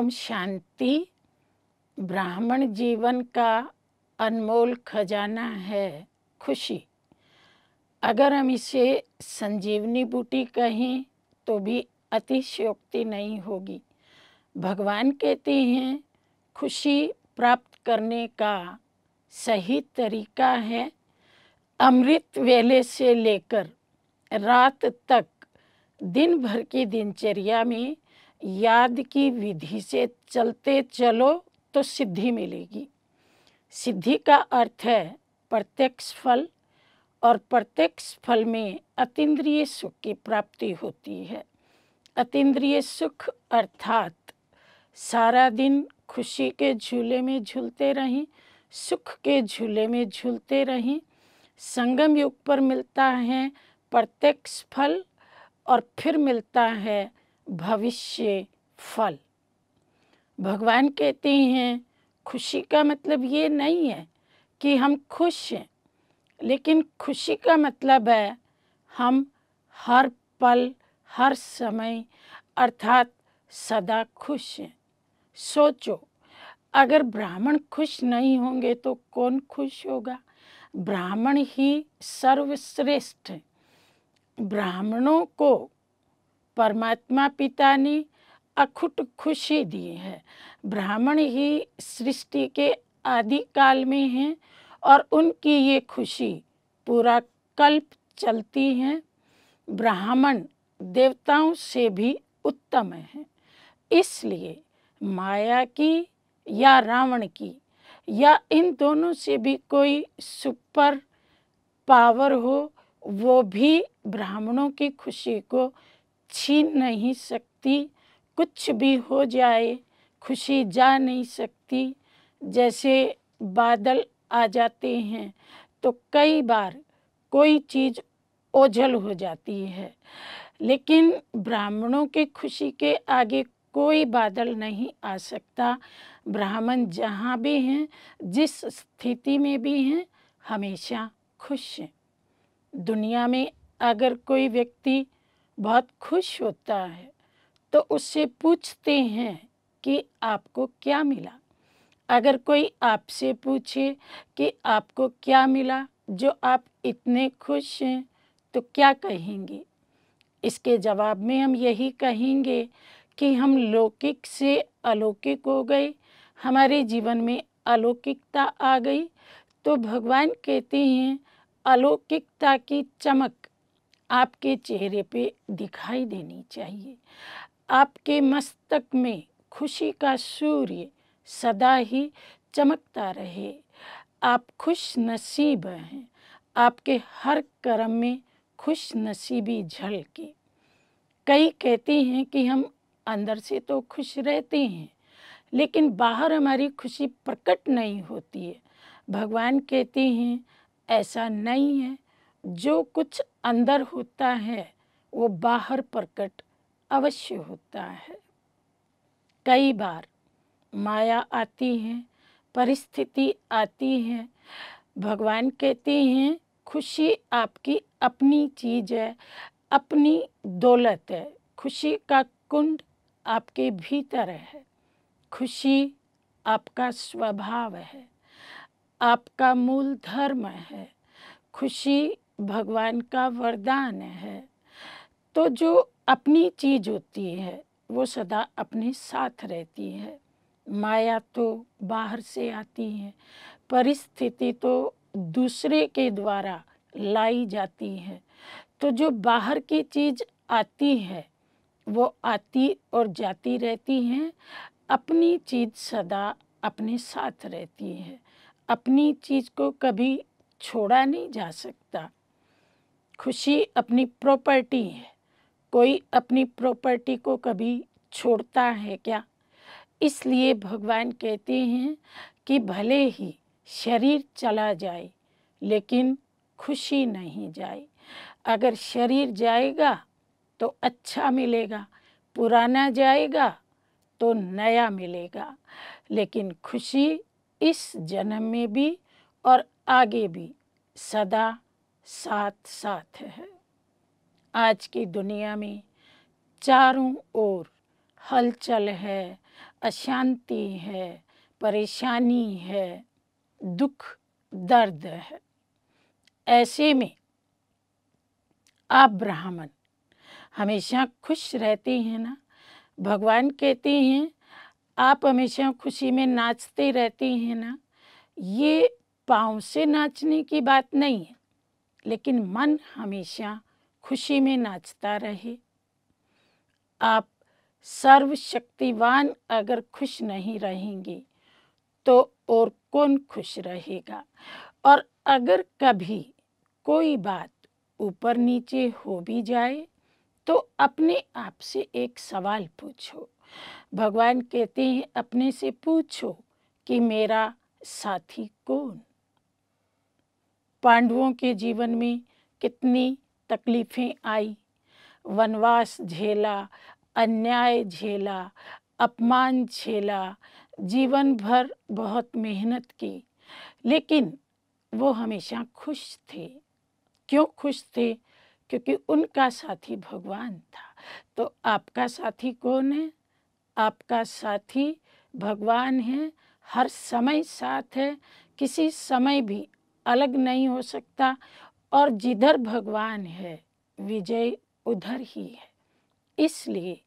ओम शांति ब्राह्मण जीवन का अनमोल खजाना है खुशी अगर हम इसे संजीवनी बूटी कहें तो भी अतिशयोक्ति नहीं होगी भगवान कहते हैं खुशी प्राप्त करने का सही तरीका है अमृत वेले से लेकर रात तक दिन भर की दिनचर्या में याद की विधि से चलते चलो तो सिद्धि मिलेगी सिद्धि का अर्थ है प्रत्यक्ष फल और प्रत्यक्ष फल में अतीन्द्रिय सुख की प्राप्ति होती है अतीन्द्रिय सुख अर्थात सारा दिन खुशी के झूले में झूलते रहें सुख के झूले में झूलते रहें संगम युग पर मिलता है प्रत्यक्ष फल और फिर मिलता है भविष्य फल भगवान कहते हैं खुशी का मतलब ये नहीं है कि हम खुश हैं लेकिन खुशी का मतलब है हम हर पल हर समय अर्थात सदा खुश हैं सोचो अगर ब्राह्मण खुश नहीं होंगे तो कौन खुश होगा ब्राह्मण ही सर्वश्रेष्ठ ब्राह्मणों को परमात्मा पिता ने अखुट खुशी दी है ब्राह्मण ही सृष्टि के आदि काल में हैं और उनकी ये खुशी पूरा कल्प चलती है ब्राह्मण देवताओं से भी उत्तम है इसलिए माया की या रावण की या इन दोनों से भी कोई सुपर पावर हो वो भी ब्राह्मणों की खुशी को छीन नहीं सकती कुछ भी हो जाए खुशी जा नहीं सकती जैसे बादल आ जाते हैं तो कई बार कोई चीज़ ओझल हो जाती है लेकिन ब्राह्मणों के खुशी के आगे कोई बादल नहीं आ सकता ब्राह्मण जहाँ भी हैं जिस स्थिति में भी हैं हमेशा खुश हैं दुनिया में अगर कोई व्यक्ति बहुत खुश होता है तो उससे पूछते हैं कि आपको क्या मिला अगर कोई आपसे पूछे कि आपको क्या मिला जो आप इतने खुश हैं तो क्या कहेंगे इसके जवाब में हम यही कहेंगे कि हम लौकिक से अलौकिक हो गए हमारे जीवन में अलौकिकता आ गई तो भगवान कहते हैं अलौकिकता की चमक आपके चेहरे पे दिखाई देनी चाहिए आपके मस्तक में खुशी का सूर्य सदा ही चमकता रहे आप खुश नसीब हैं आपके हर कर्म में खुश नसीबी झलके कई कहते हैं कि हम अंदर से तो खुश रहते हैं लेकिन बाहर हमारी खुशी प्रकट नहीं होती है भगवान कहते हैं ऐसा नहीं है जो कुछ अंदर होता है वो बाहर प्रकट अवश्य होता है कई बार माया आती है परिस्थिति आती है भगवान कहते हैं खुशी आपकी अपनी चीज़ है अपनी दौलत है खुशी का कुंड आपके भीतर है खुशी आपका स्वभाव है आपका मूल धर्म है खुशी भगवान का वरदान है तो जो अपनी चीज होती है वो सदा अपने साथ रहती है माया तो बाहर से आती है परिस्थिति तो दूसरे के द्वारा लाई जाती है तो जो बाहर की चीज आती है वो आती और जाती रहती हैं अपनी चीज़ सदा अपने साथ रहती है अपनी चीज़ को कभी छोड़ा नहीं जा सकता खुशी अपनी प्रॉपर्टी है कोई अपनी प्रॉपर्टी को कभी छोड़ता है क्या इसलिए भगवान कहते हैं कि भले ही शरीर चला जाए लेकिन खुशी नहीं जाए अगर शरीर जाएगा तो अच्छा मिलेगा पुराना जाएगा तो नया मिलेगा लेकिन खुशी इस जन्म में भी और आगे भी सदा साथ साथ है आज की दुनिया में चारों ओर हलचल है अशांति है परेशानी है दुख दर्द है ऐसे में आप ब्राह्मण हमेशा खुश रहते हैं ना भगवान कहते हैं आप हमेशा खुशी में नाचते रहते हैं ना ये पाँव से नाचने की बात नहीं है लेकिन मन हमेशा खुशी में नाचता रहे आप सर्वशक्तिवान अगर खुश नहीं रहेंगे तो और कौन खुश रहेगा और अगर कभी कोई बात ऊपर नीचे हो भी जाए तो अपने आप से एक सवाल पूछो भगवान कहते हैं अपने से पूछो कि मेरा साथी कौन पांडवों के जीवन में कितनी तकलीफ़ें आई वनवास झेला अन्याय झेला अपमान झेला जीवन भर बहुत मेहनत की लेकिन वो हमेशा खुश थे क्यों खुश थे क्योंकि उनका साथी भगवान था तो आपका साथी कौन है आपका साथी भगवान है हर समय साथ है किसी समय भी अलग नहीं हो सकता और जिधर भगवान है विजय उधर ही है इसलिए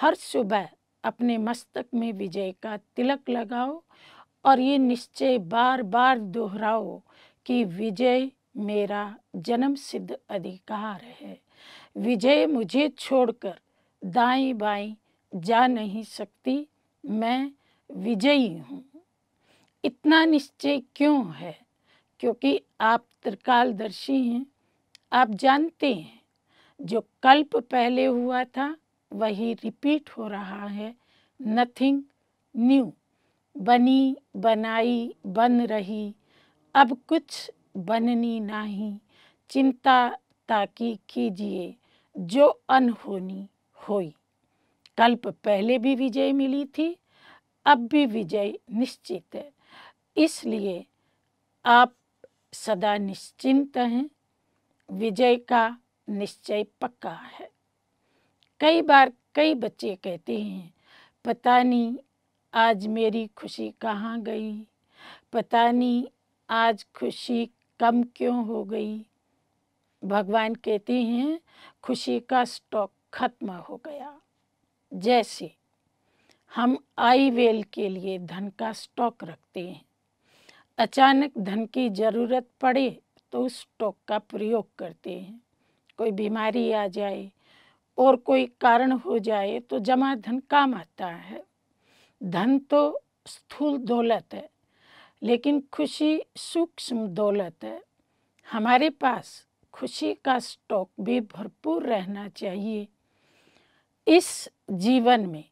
हर सुबह अपने मस्तक में विजय का तिलक लगाओ और ये निश्चय बार बार दोहराओ कि विजय मेरा जन्म सिद्ध अधिकार है विजय मुझे छोड़कर दाई बाई जा नहीं सकती मैं विजयी हूँ इतना निश्चय क्यों है क्योंकि आप त्रिकालदर्शी हैं आप जानते हैं जो कल्प पहले हुआ था वही रिपीट हो रहा है नथिंग न्यू बनी बनाई बन रही अब कुछ बननी नाही चिंता ताकि कीजिए जो अनहोनी होई कल्प पहले भी विजय मिली थी अब भी विजय निश्चित है इसलिए आप सदा निश्चिंत हैं विजय का निश्चय पक्का है कई बार कई बच्चे कहते हैं पता नहीं आज मेरी खुशी कहाँ गई पता नहीं आज खुशी कम क्यों हो गई भगवान कहते हैं खुशी का स्टॉक खत्म हो गया जैसे हम आई वेल के लिए धन का स्टॉक रखते हैं अचानक धन की ज़रूरत पड़े तो उस स्टॉक का प्रयोग करते हैं कोई बीमारी आ जाए और कोई कारण हो जाए तो जमा धन काम आता है धन तो स्थूल दौलत है लेकिन खुशी सूक्ष्म दौलत है हमारे पास खुशी का स्टॉक भी भरपूर रहना चाहिए इस जीवन में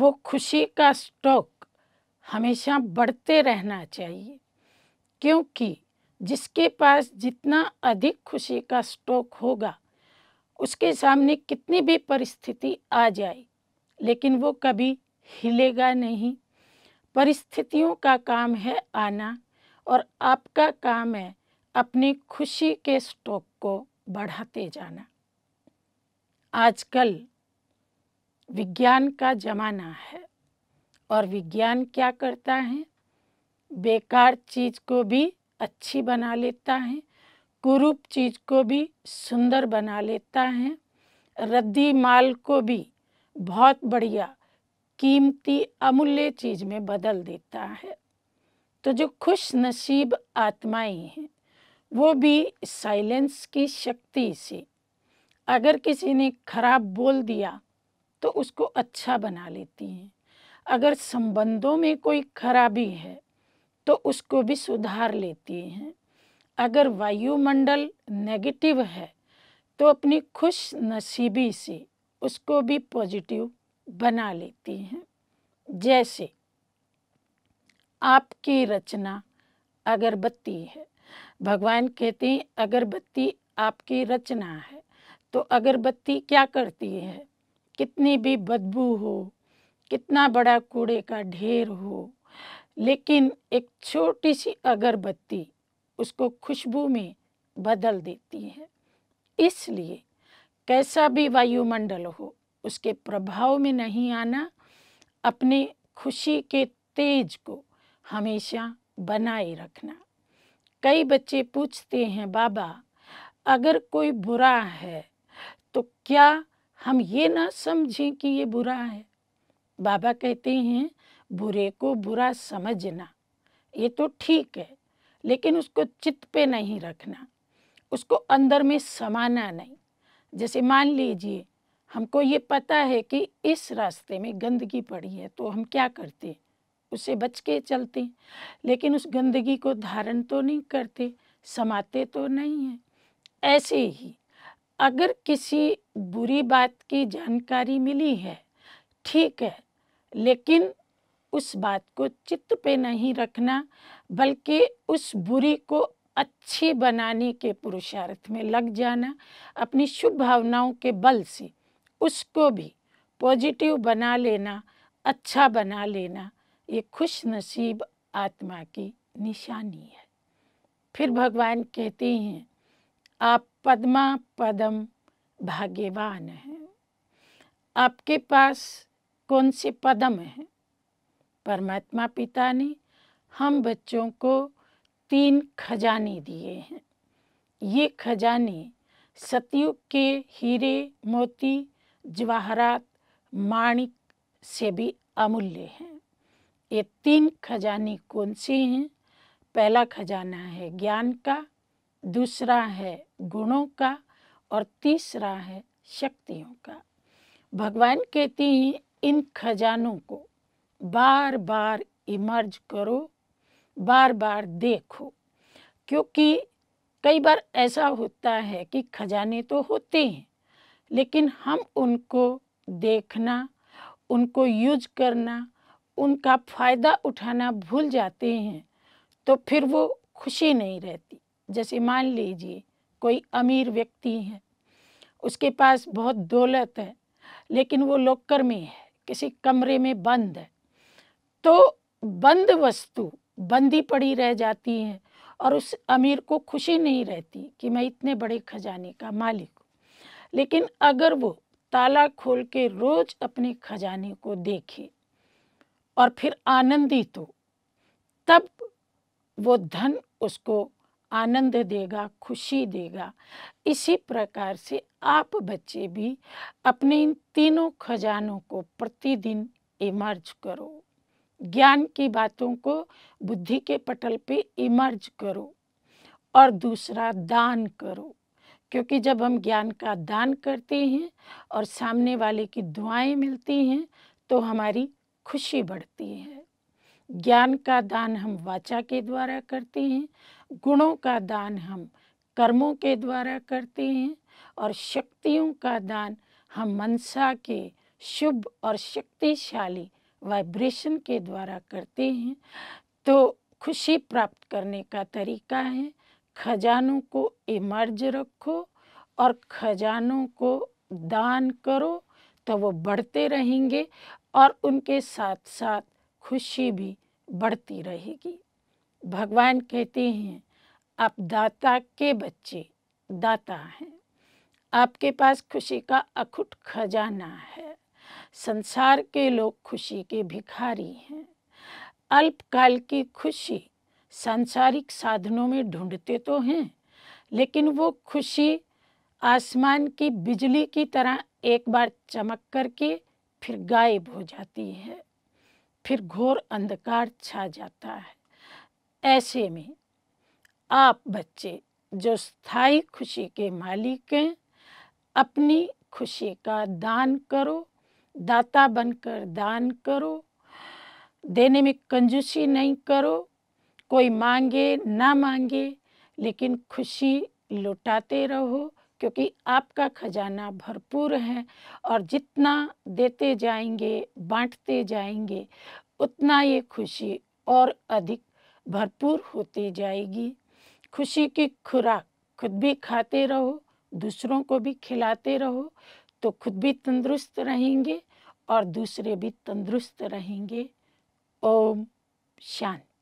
वो खुशी का स्टॉक हमेशा बढ़ते रहना चाहिए क्योंकि जिसके पास जितना अधिक खुशी का स्टॉक होगा उसके सामने कितनी भी परिस्थिति आ जाए लेकिन वो कभी हिलेगा नहीं परिस्थितियों का काम है आना और आपका काम है अपनी खुशी के स्टॉक को बढ़ाते जाना आजकल विज्ञान का जमाना है और विज्ञान क्या करता है बेकार चीज़ को भी अच्छी बना लेता है कुरूप चीज़ को भी सुंदर बना लेता है रद्दी माल को भी बहुत बढ़िया कीमती अमूल्य चीज़ में बदल देता है तो जो खुश नसीब आत्माएं हैं वो भी साइलेंस की शक्ति से अगर किसी ने खराब बोल दिया तो उसको अच्छा बना लेती हैं अगर संबंधों में कोई खराबी है तो उसको भी सुधार लेती हैं अगर वायुमंडल नेगेटिव है तो अपनी खुश नसीबी से उसको भी पॉजिटिव बना लेती हैं जैसे आपकी रचना अगरबत्ती है भगवान कहते हैं अगरबत्ती आपकी रचना है तो अगरबत्ती क्या करती है कितनी भी बदबू हो कितना बड़ा कूड़े का ढेर हो लेकिन एक छोटी सी अगरबत्ती उसको खुशबू में बदल देती है इसलिए कैसा भी वायुमंडल हो उसके प्रभाव में नहीं आना अपने खुशी के तेज को हमेशा बनाए रखना कई बच्चे पूछते हैं बाबा अगर कोई बुरा है तो क्या हम ये ना समझें कि ये बुरा है बाबा कहते हैं बुरे को बुरा समझना ये तो ठीक है लेकिन उसको चित्त पे नहीं रखना उसको अंदर में समाना नहीं जैसे मान लीजिए हमको ये पता है कि इस रास्ते में गंदगी पड़ी है तो हम क्या करते हैं उससे बच के चलते हैं लेकिन उस गंदगी को धारण तो नहीं करते समाते तो नहीं हैं ऐसे ही अगर किसी बुरी बात की जानकारी मिली है ठीक है लेकिन उस बात को चित्त पे नहीं रखना बल्कि उस बुरी को अच्छी बनाने के पुरुषार्थ में लग जाना अपनी शुभ भावनाओं के बल से उसको भी पॉजिटिव बना लेना अच्छा बना लेना ये खुश नसीब आत्मा की निशानी है फिर भगवान कहते हैं आप पद्मा पदम भाग्यवान हैं आपके पास कौन से पदम हैं परमात्मा पिता ने हम बच्चों को तीन खजाने दिए हैं ये खजाने सतयुग के हीरे मोती जवाहरात माणिक से भी अमूल्य हैं ये तीन खजाने कौन से हैं पहला खजाना है ज्ञान का दूसरा है गुणों का और तीसरा है शक्तियों का भगवान कहते हैं इन खजानों को बार बार इमर्ज करो बार बार देखो क्योंकि कई बार ऐसा होता है कि खजाने तो होते हैं लेकिन हम उनको देखना उनको यूज करना उनका फ़ायदा उठाना भूल जाते हैं तो फिर वो खुशी नहीं रहती जैसे मान लीजिए कोई अमीर व्यक्ति है उसके पास बहुत दौलत है लेकिन वो लोकर में है किसी कमरे में बंद है तो बंद वस्तु बंदी पड़ी रह जाती है और उस अमीर को खुशी नहीं रहती कि मैं इतने बड़े खजाने का मालिक हूँ लेकिन अगर वो ताला खोल के रोज़ अपने खजाने को देखे और फिर आनंदित हो तब वो धन उसको आनंद देगा खुशी देगा इसी प्रकार से आप बच्चे भी अपने इन तीनों खजानों को प्रतिदिन इमर्ज करो ज्ञान की बातों को बुद्धि के पटल पे इमर्ज करो और दूसरा दान करो क्योंकि जब हम ज्ञान का दान करते हैं और सामने वाले की दुआएं मिलती हैं तो हमारी खुशी बढ़ती है ज्ञान का दान हम वाचा के द्वारा करते हैं गुणों का दान हम कर्मों के द्वारा करते हैं और शक्तियों का दान हम मनसा के शुभ और शक्तिशाली वाइब्रेशन के द्वारा करते हैं तो खुशी प्राप्त करने का तरीका है खजानों को इमर्ज रखो और खजानों को दान करो तो वो बढ़ते रहेंगे और उनके साथ साथ खुशी भी बढ़ती रहेगी भगवान कहते हैं आप दाता के बच्चे दाता हैं आपके पास खुशी का अखुट खजाना है संसार के लोग खुशी के भिखारी हैं अल्पकाल की खुशी सांसारिक साधनों में ढूंढते तो हैं लेकिन वो खुशी आसमान की बिजली की तरह एक बार चमक करके फिर गायब हो जाती है फिर घोर अंधकार छा जाता है ऐसे में आप बच्चे जो स्थाई खुशी के मालिक हैं अपनी खुशी का दान करो दाता बनकर दान करो देने में कंजूसी नहीं करो कोई मांगे ना मांगे लेकिन खुशी लुटाते रहो क्योंकि आपका खजाना भरपूर है और जितना देते जाएंगे बांटते जाएंगे उतना ये खुशी और अधिक भरपूर होती जाएगी खुशी की खुराक खुद भी खाते रहो दूसरों को भी खिलाते रहो तो खुद भी तंदुरुस्त रहेंगे और दूसरे भी तंदुरुस्त रहेंगे ओम शांति